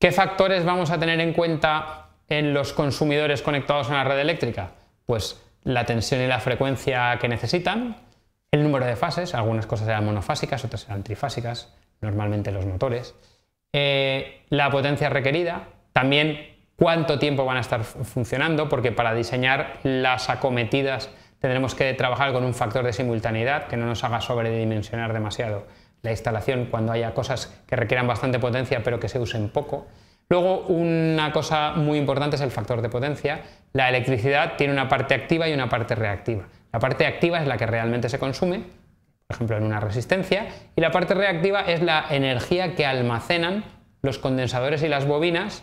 ¿Qué factores vamos a tener en cuenta en los consumidores conectados a la red eléctrica? Pues la tensión y la frecuencia que necesitan, el número de fases, algunas cosas eran monofásicas, otras eran trifásicas, normalmente los motores, eh, la potencia requerida, también cuánto tiempo van a estar funcionando, porque para diseñar las acometidas tendremos que trabajar con un factor de simultaneidad que no nos haga sobredimensionar demasiado la instalación cuando haya cosas que requieran bastante potencia pero que se usen poco. Luego, una cosa muy importante es el factor de potencia. La electricidad tiene una parte activa y una parte reactiva. La parte activa es la que realmente se consume, por ejemplo, en una resistencia, y la parte reactiva es la energía que almacenan los condensadores y las bobinas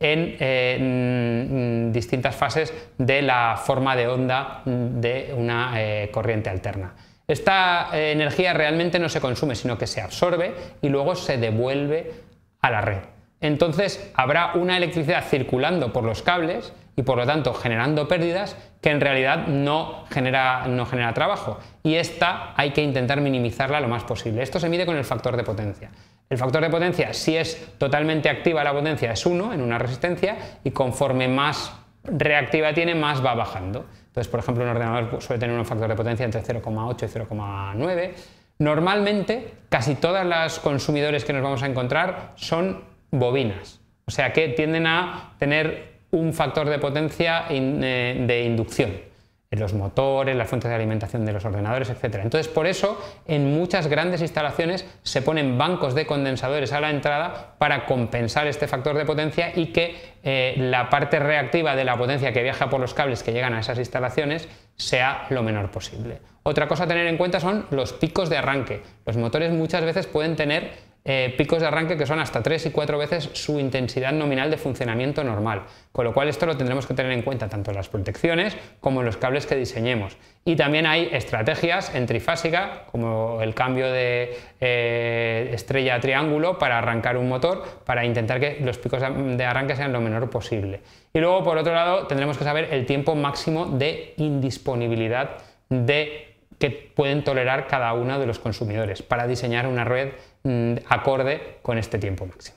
en, eh, mm, distintas fases de la forma de onda de una eh, corriente alterna. Esta eh, energía realmente no se consume, sino que se absorbe y luego se devuelve a la red. Entonces habrá una electricidad circulando por los cables y por lo tanto generando pérdidas que en realidad no genera, no genera trabajo. Y esta hay que intentar minimizarla lo más posible. Esto se mide con el factor de potencia. El factor de potencia, si es totalmente activa la potencia, es 1 en una resistencia y conforme más reactiva tiene, más va bajando. Entonces, por ejemplo, un ordenador suele tener un factor de potencia entre 0,8 y 0,9. Normalmente, casi todas las consumidores que nos vamos a encontrar son bobinas, o sea que tienden a tener un factor de potencia eh, de inducción los motores, las fuentes de alimentación de los ordenadores, etc. Entonces, por eso, en muchas grandes instalaciones se ponen bancos de condensadores a la entrada para compensar este factor de potencia y que eh, la parte reactiva de la potencia que viaja por los cables que llegan a esas instalaciones sea lo menor posible. Otra cosa a tener en cuenta son los picos de arranque. Los motores muchas veces pueden tener eh, picos de arranque que son hasta 3 y 4 veces su intensidad nominal de funcionamiento normal, con lo cual esto lo tendremos que tener en cuenta tanto en las protecciones como en los cables que diseñemos. Y también hay estrategias en trifásica, como el cambio de eh, estrella a triángulo para arrancar un motor, para intentar que los picos de arranque sean lo menor posible. Y luego, por otro lado, tendremos que saber el tiempo máximo de indisponibilidad de que pueden tolerar cada uno de los consumidores para diseñar una red mm, acorde con este tiempo máximo.